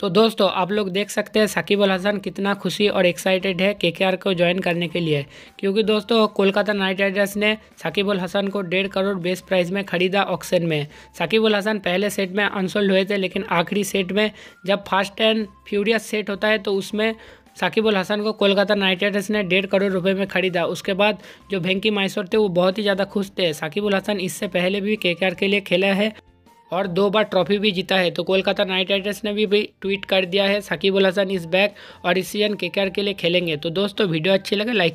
तो दोस्तों आप लोग देख सकते हैं साकिब अल हसन कितना खुशी और एक्साइटेड है के को ज्वाइन करने के लिए क्योंकि दोस्तों कोलकाता नाइट राइडर्स ने साकिब अल हसन को डेढ़ करोड़ बेस प्राइस में खरीदा ऑक्शन में साकिब अल हसन पहले सेट में अनसोल्ड हुए थे लेकिन आखिरी सेट में जब फास्ट एंड फ्यूरियस सेट होता है तो उसमें साकिब अल हसन को कोलकाता नाइट राइडर्स ने डेढ़ करोड़ रुपए में खरीदा उसके बाद जो भेंकी माइसोर थे वो बहुत ही ज़्यादा खुश थे साकिब अल हसन इससे पहले भी के के लिए खेला है और दो बार ट्रॉफी भी जीता है तो कोलकाता नाइट राइडर्स ने भी, भी ट्वीट कर दिया है साकिब हसन इस बैक और इसी के के लिए खेलेंगे तो दोस्तों वीडियो अच्छी लगे लाइक